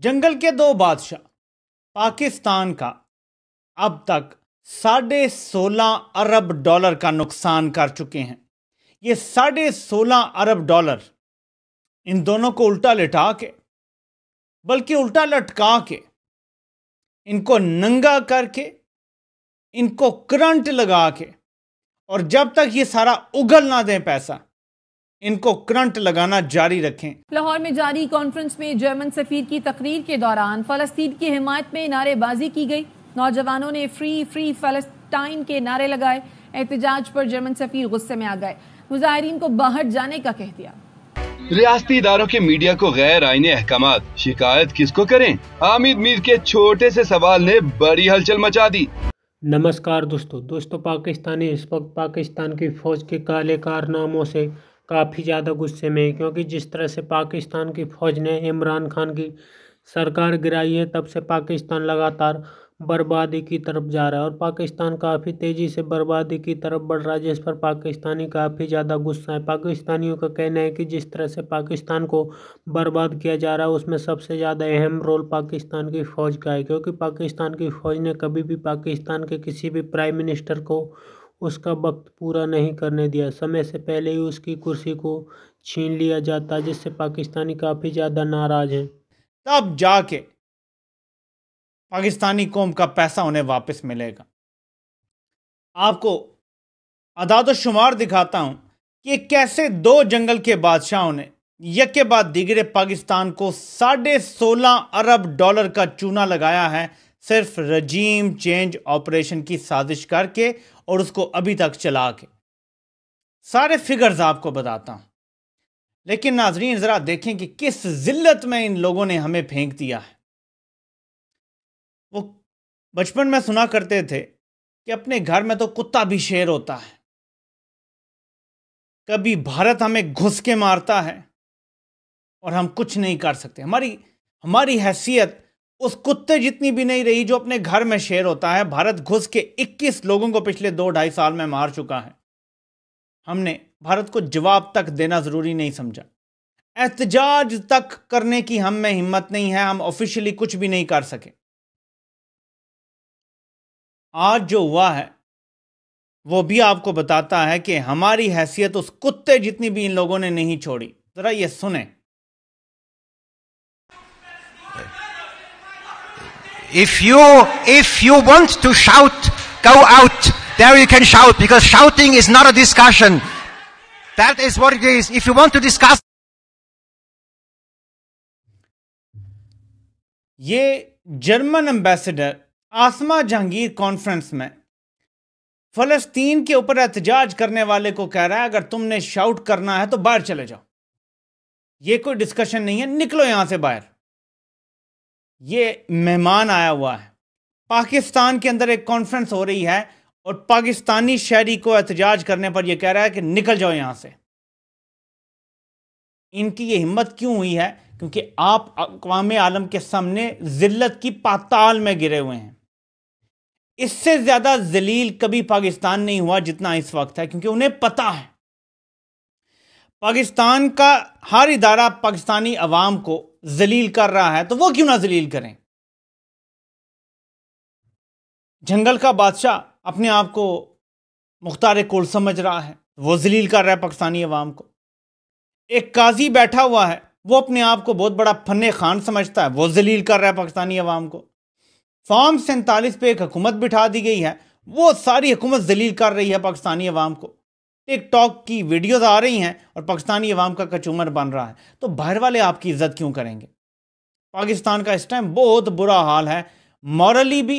जंगल के दो बादशाह पाकिस्तान का अब तक साढ़े सोलह अरब डॉलर का नुकसान कर चुके हैं ये साढ़े सोलह अरब डॉलर इन दोनों को उल्टा लिटा के बल्कि उल्टा लटका के इनको नंगा करके इनको करंट लगा के और जब तक ये सारा उगल ना दें पैसा इनको करंट लगाना जारी रखें लाहौर में जारी कॉन्फ्रेंस में जर्मन सफीर की तकरीर के दौरान फलस्तीन की हिमायत में नारेबाजी की गई नौजवानों ने फ्री फ्री फलस्टाइन के नारे लगाए एहतजाज पर जर्मन सफीर गुस्से में आ गए मुजाहरीन को बाहर जाने का कह दिया रियासती इदारों के मीडिया को गैर आईनी अहकाम शिकायत किसको करें आमिर मीर के छोटे से सवाल ने बड़ी हलचल मचा दी नमस्कार दोस्तों दोस्तों पाकिस्तानी इस वक्त पाकिस्तान की फौज के काले कारनामों से काफ़ी ज़्यादा गुस्से में है क्योंकि जिस तरह से पाकिस्तान की फ़ौज ने इमरान खान की सरकार गिराई है तब से पाकिस्तान लगातार बर्बादी की तरफ जा रहा है और पाकिस्तान काफ़ी तेज़ी से बर्बादी की तरफ बढ़ रहा है जिस पर पाकिस्तानी काफ़ी ज़्यादा गुस्सा है पाकिस्तानियों का कहना है कि जिस तरह से पाकिस्तान को बर्बाद किया जा रहा है उसमें सबसे ज़्यादा अहम रोल पाकिस्तान की फ़ौज का है क्योंकि पाकिस्तान की फ़ौज ने कभी भी पाकिस्तान के किसी भी प्राइम मिनिस्टर को उसका वक्त पूरा नहीं करने दिया समय से पहले ही उसकी कुर्सी को छीन लिया जाता जिससे पाकिस्तानी काफ़ी ज़्यादा नाराज़ हैं तब जाके पाकिस्तानी कौम का पैसा उन्हें वापस मिलेगा आपको अदाद शुमार दिखाता हूं कि कैसे दो जंगल के बादशाहों ने यके बाद दिगरे पाकिस्तान को साढ़े सोलह अरब डॉलर का चूना लगाया है सिर्फ रजीम चेंज ऑपरेशन की साजिश करके और उसको अभी तक चला के सारे फिगर्स आपको बताता हूं लेकिन नाजरीन ज़रा देखें कि किस जिल्लत में इन लोगों ने हमें फेंक दिया है वो बचपन में सुना करते थे कि अपने घर में तो कुत्ता भी शेर होता है कभी भारत हमें घुस के मारता है और हम कुछ नहीं कर सकते हमारी हमारी हैसियत उस कुत्ते जितनी भी नहीं रही जो अपने घर में शेर होता है भारत घुस के 21 लोगों को पिछले दो ढाई साल में मार चुका है हमने भारत को जवाब तक देना ज़रूरी नहीं समझा एहतजाज तक करने की हम में हिम्मत नहीं है हम ऑफिशियली कुछ भी नहीं कर सके आज जो हुआ है वो भी आपको बताता है कि हमारी हैसियत उस कुत्ते जितनी भी इन लोगों ने नहीं छोड़ी ज़रा ये सुने If you, if you want to shout, go out. There you can shout because shouting is not a discussion. That is what it is. If you want to discuss. ये German ambassador Asma Jahangir conference में फलस्तीन के ऊपर एहतजाज करने वाले को कह रहा है अगर तुमने शाउट करना है तो बाहर चले जाओ ये कोई डिस्कशन नहीं है निकलो यहां से बाहर ये मेहमान आया हुआ है पाकिस्तान के अंदर एक कॉन्फ्रेंस हो रही है और पाकिस्तानी शहरी को एहतजाज करने पर यह कह रहा है कि निकल जाओ यहां से इनकी ये हिम्मत क्यों हुई है क्योंकि आप अकवाम आलम के सामने जिल्लत की पाताल में गिरे हुए हैं इससे ज़्यादा जलील कभी पाकिस्तान नहीं हुआ जितना इस वक्त है क्योंकि उन्हें पता है पाकिस्तान का हर इदारा पाकिस्तानी अवाम को जलील कर रहा है तो वो क्यों ना जलील करें जंगल का बादशाह अपने आप को मुख्तार कोल समझ रहा है वो जलील कर रहा है पाकिस्तानी अवाम को एक काजी बैठा हुआ है वो अपने आप को बहुत बड़ा फन खान समझता है वो जलील कर रहा है पाकिस्तानी अवाम को फॉर्म सैंतालीस पे एक हुकूमत बिठा दी गई है वो सारी हुकूमत जलील कर रही है पाकिस्तानी अवाम को टिकटॉक की वीडियोस आ रही हैं और पाकिस्तानी अवाम का कचूमर बन रहा है तो बाहर वाले आपकी इज्जत क्यों करेंगे पाकिस्तान का इस टाइम बहुत बुरा हाल है मॉरली भी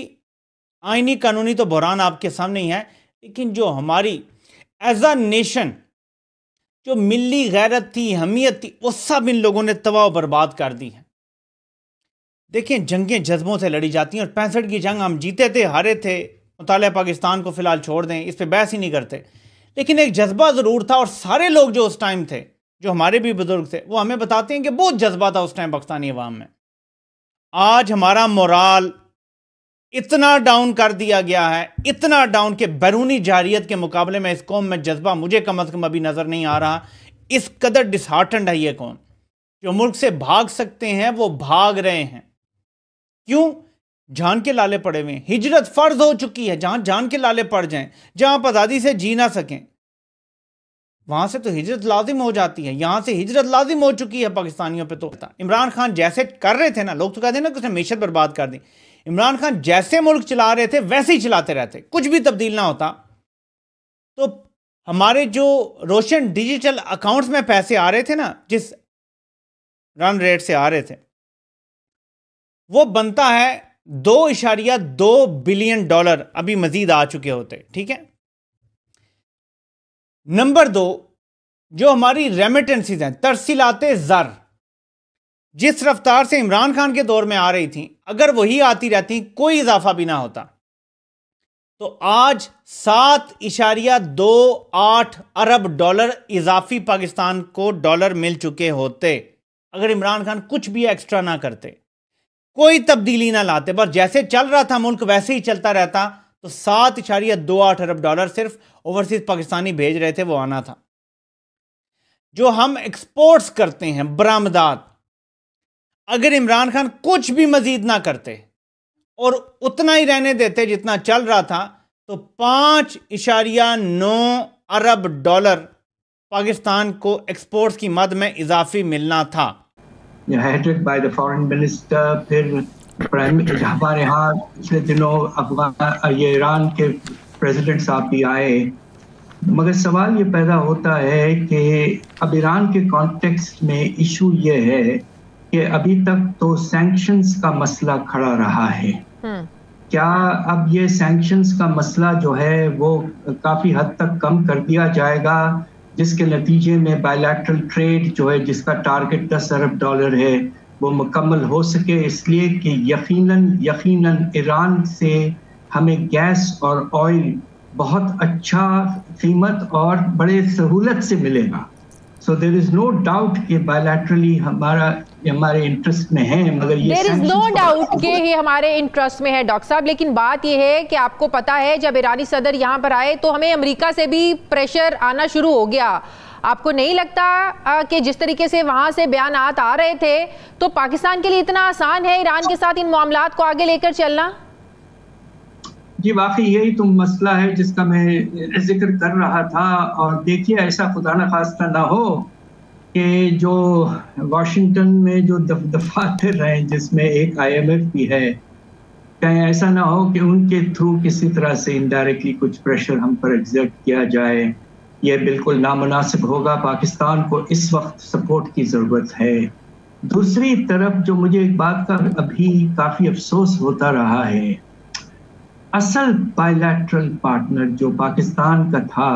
आइनी कानूनी तो बुरान आपके सामने ही है लेकिन जो हमारी एज अ नेशन जो मिली गैरत थी अहमियत थी वो सब इन लोगों ने तबाह बर्बाद कर दी है देखें जंगें जज्बों से लड़ी जाती हैं और पैंसठ की जंग हम जीते थे हारे थे मुताल पाकिस्तान को फ़िलहाल छोड़ दें इस पर बहस ही नहीं करते लेकिन एक जज्बा ज़रूर था और सारे लोग जो उस टाइम थे जो हमारे भी बुज़ुर्ग थे वो हमें बताते हैं कि बहुत जज्बा था उस टाइम पाकिस्तानी अवाम में आज हमारा मोराल इतना डाउन कर दिया गया है इतना डाउन कि बैरूनी जारियत के मुकाबले में इस कौम में जज्बा मुझे कम अज़ कम अभी नज़र नहीं आ रहा इस कदर डिसहार्टेंड है ये कौम जो मुल्क से भाग सकते हैं वो भाग रहे हैं क्यों जान के लाले पड़े हुए हिजरत फर्ज हो चुकी है जहां जान के लाले पड़ जाएं जहां आप आज़ादी से जी ना सकें वहां से तो हिजरत लाजिम हो जाती है यहां से हिजरत लाजिम हो चुकी है पाकिस्तानियों पे तो इमरान खान जैसे कर रहे थे ना लोग तो कहते हैं ना कि उसने मीशत बर्बाद कर दी इमरान खान जैसे मुल्क चला रहे थे वैसे ही चलाते रहते कुछ भी तब्दील ना होता तो हमारे जो रोशन डिजिटल अकाउंट्स में पैसे आ रहे थे ना जिस रन रेट से आ रहे थे वो बनता है दो इशारिया दो बिलियन डॉलर अभी मजीद आ चुके होते ठीक है नंबर दो जो हमारी रेमिटेंसीज हैं तरसीलाते ज़र जिस रफ्तार से इमरान खान के दौर में आ रही थी अगर वही आती रहती कोई इजाफा भी ना होता तो आज सात इशारिया दो आठ अरब डॉलर इजाफी पाकिस्तान को डॉलर मिल चुके होते अगर इमरान खान कुछ भी एक्स्ट्रा ना करते कोई तब्दीली ना लाते बस जैसे चल रहा था मुल्क वैसे ही चलता रहता तो सात इशारिया दो आठ अरब डॉलर सिर्फ ओवरसीज पाकिस्तानी भेज रहे थे वो आना था जो हम एक्सपोर्ट्स करते हैं बरामदात अगर इमरान खान कुछ भी मजीद ना करते और उतना ही रहने देते जितना चल रहा था तो पांच इशारिया नौ अरब डॉलर पाकिस्तान को एक्सपोर्ट्स की मद में इजाफी मिलना था hat-trick by the foreign minister फिर प्राइम हमारे यहाँ पिछले दिनों अफगान ये ईरान के प्रेसिडेंट साहब भी आए मगर सवाल ये पैदा होता है कि अब ईरान के कॉन्टेक्स्ट में इशू ये है कि अभी तक तो सैंक्शंस का मसला खड़ा रहा है हम्म। क्या अब ये सैंक्शंस का मसला जो है वो काफ़ी हद तक कम कर दिया जाएगा जिसके नतीजे में बायलैटरल ट्रेड जो है जिसका टारगेट दस अरब डॉलर है वो मुकम्मल हो सके इसलिए कि यकीनन यकीनन ईरान से हमें गैस और ऑयल बहुत अच्छा कीमत और बड़े सहूलत से मिलेगा so there is no doubt कि bilaterally hamara हमारे इंटरेस्ट में है मगर देर इज नो डाउट कि ये हमारे इंटरेस्ट में है डॉक्टर साहब लेकिन बात यह है कि आपको पता है जब ईरानी सदर यहाँ पर आए तो हमें अमेरिका से भी प्रेशर आना शुरू हो गया आपको नहीं लगता कि जिस तरीके से वहां से बयान आ रहे थे तो पाकिस्तान के लिए इतना आसान है ईरान के साथ इन मामला को आगे लेकर चलना जी वाकई यही तो मसला है जिसका मैं जिक्र कर रहा था और देखिए ऐसा खुदा न खास्ता ना हो कि जो वाशिंगटन में जो दफ दफातर हैं जिसमें एक आईएमएफ भी है कहीं ऐसा ना हो कि उनके थ्रू किसी तरह से इनडायरेक्टली कुछ प्रेशर हम पर एग्जर्ट किया जाए यह बिल्कुल नामनासिब होगा पाकिस्तान को इस वक्त सपोर्ट की ज़रूरत है दूसरी तरफ जो मुझे एक बात का अभी काफ़ी अफसोस होता रहा है असल बायलैटरल पार्टनर जो पाकिस्तान का था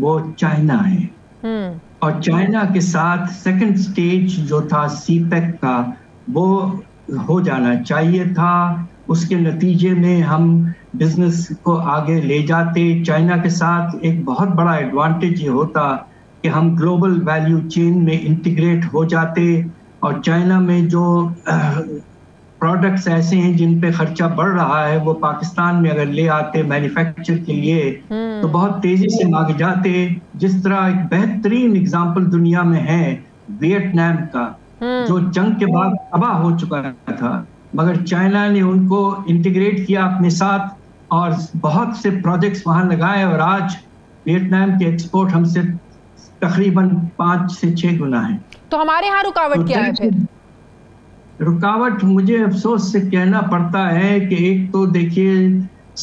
वो चाइना है हम्म। और चाइना के साथ सेकंड स्टेज जो था सीपेक e का वो हो जाना चाहिए था उसके नतीजे में हम बिजनेस को आगे ले जाते चाइना के साथ एक बहुत बड़ा एडवांटेज ये होता कि हम ग्लोबल वैल्यू चेन में इंटीग्रेट हो जाते और चाइना में जो प्रोडक्ट्स ऐसे हैं जिन पे खर्चा बढ़ रहा है वो पाकिस्तान में अगर ले आते मैन्युफैक्चर के लिए हम्म। तो बहुत तेजी से मांग जाते जिस तरह एक बेहतरीन एग्जाम्पल दुनिया में है वियतनाम का हम्म। जो जंग के बाद तबाह हो चुका था मगर चाइना ने उनको इंटीग्रेट किया अपने साथ और बहुत से प्रोजेक्ट्स वहां लगाए और आज वियतनाम के एक्सपोर्ट हमसे तकरीबन पाँच से छह गुना है तो हमारे यहाँ रुकावट तो क्या है फिर रुकावट मुझे अफसोस से कहना पड़ता है कि एक तो देखिए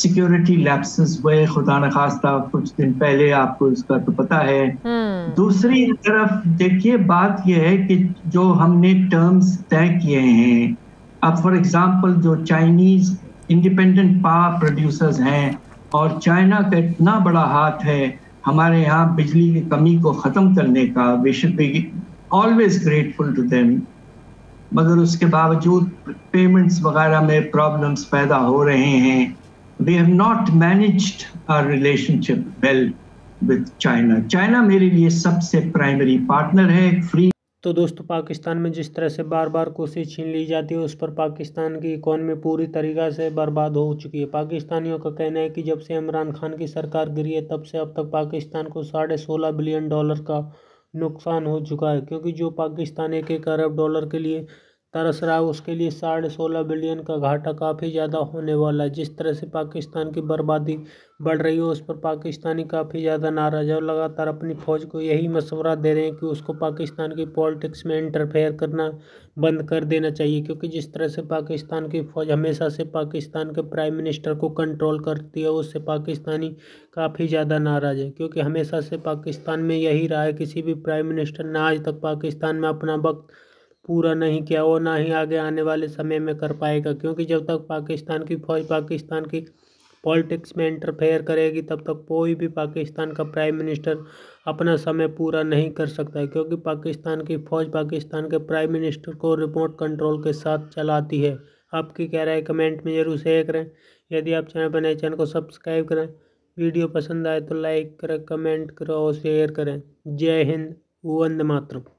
सिक्योरिटी लैपसेस हुए खुदा न खास्ता कुछ दिन पहले आपको इसका तो पता है हम्म। दूसरी तरफ देखिए बात यह है कि जो हमने टर्म्स तय किए हैं अब फॉर एग्जांपल जो चाइनीज इंडिपेंडेंट पावर प्रोड्यूसर्स हैं और चाइना का इतना बड़ा हाथ है हमारे यहाँ बिजली की कमी को ख़त्म करने का we should be always grateful to them मगर उसके बावजूद पेमेंट्स वगैरह में प्रॉब्लम्स पैदा हो रहे हैं we have not managed our relationship well with China China मेरे लिए सबसे प्राइमरी पार्टनर है फ्री तो दोस्तों पाकिस्तान में जिस तरह से बार बार कोशिश छीन ली जाती है उस पर पाकिस्तान की इकोनमी पूरी तरीक़ा से बर्बाद हो चुकी है पाकिस्तानियों का कहना है कि जब से इमरान खान की सरकार गिरी है तब से अब तक पाकिस्तान को साढ़े सोलह बिलियन डॉलर का नुकसान हो चुका है क्योंकि जो पाकिस्तान एक एक अरब डॉलर के लिए तरस रहा है उसके लिए साढ़े सोलह बिलियन का घाटा काफ़ी ज़्यादा होने वाला है जिस तरह से पाकिस्तान की बर्बादी बढ़ रही है उस पर पाकिस्तानी काफ़ी ज़्यादा नाराज़ है और लगातार अपनी फ़ौज को यही मशवरा दे रहे हैं कि उसको पाकिस्तान की पॉलिटिक्स में इंटरफेयर करना बंद कर देना चाहिए क्योंकि जिस तरह से पाकिस्तान की फ़ौज हमेशा से पाकिस्तान के प्राइम मिनिस्टर को कंट्रोल करती है उससे पाकिस्तानी काफ़ी ज़्यादा नाराज़ है क्योंकि हमेशा से पाकिस्तान में यही रहा है किसी भी प्राइम मिनिस्टर ने आज तक पाकिस्तान में अपना वक्त पूरा नहीं किया और ना ही आगे आने वाले समय में कर पाएगा क्योंकि जब तक पाकिस्तान की फ़ौज पाकिस्तान की पॉलिटिक्स में इंटरफेयर करेगी तब तक कोई भी पाकिस्तान का प्राइम मिनिस्टर अपना समय पूरा नहीं कर सकता है क्योंकि पाकिस्तान की फ़ौज पाकिस्तान के प्राइम मिनिस्टर को रिमोट कंट्रोल के साथ चलाती है आपकी क्या राय कमेंट में जरूर शेयर करें यदि आप चैनल पर नए चैनल को सब्सक्राइब करें वीडियो पसंद आए तो लाइक करें कमेंट करो और शेयर करें जय हिंद वंदे मातरम